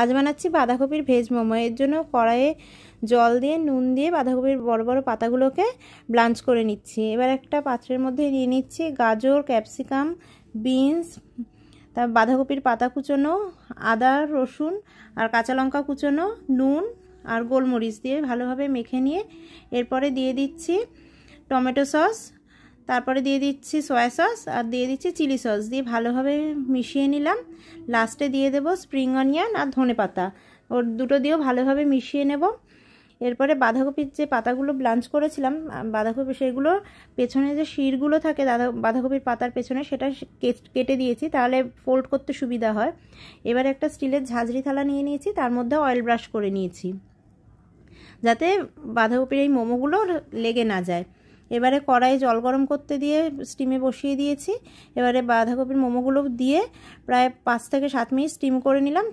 আজ বানাচ্ছি বাঁধাকপির ভেজ মোমো এর জন্য কড়াইয়ে জল দিয়ে নুন দিয়ে বাঁধাকপির বড় বড় পাতাগুলোকে ব্লাঞ্চ করে নিচ্ছি এবার একটা পাত্রের মধ্যে দিয়ে নিচ্ছি গাজর ক্যাপসিকাম বিনস তার বাঁধাকপির পাতা কুচোনো আদা রসুন আর কাঁচা লঙ্কা কুচোনো নুন আর গোলমরিচ দিয়ে ভালোভাবে মেখে নিয়ে এরপরে দিয়ে দিচ্ছি টমেটো সস তারপরে দিয়ে দিচ্ছি সয়া সস আর দিয়ে দিচ্ছি চিলি সস দিয়ে ভালোভাবে মিশিয়ে নিলাম লাস্টে দিয়ে দেব স্প্রিং অনিয়ন আর ধনে পাতা ওর দুটো দিয়েও ভালোভাবে মিশিয়ে নেব এরপরে বাঁধাকপির যে পাতাগুলো ব্লাঞ্চ করেছিলাম বাঁধাকপি সেগুলো পেছনে যে শিরগুলো থাকে দাদা বাঁধাকপির পাতার পেছনে সেটা কেটে দিয়েছি তাহলে ফোল্ড করতে সুবিধা হয় এবার একটা স্টিলের ঝাঁঝরি থালা নিয়ে নিয়েছি তার মধ্যে অয়েল ব্রাশ করে নিয়েছি যাতে বাঁধাকপির এই মোমোগুলো লেগে না যায় এবারে কড়াই জল গরম করতে দিয়ে স্টিমে বসিয়ে দিয়েছি এবারে বাঁধাকপির মোমোগুলো দিয়ে প্রায় পাঁচ থেকে সাত মিনিট স্টিম করে নিলাম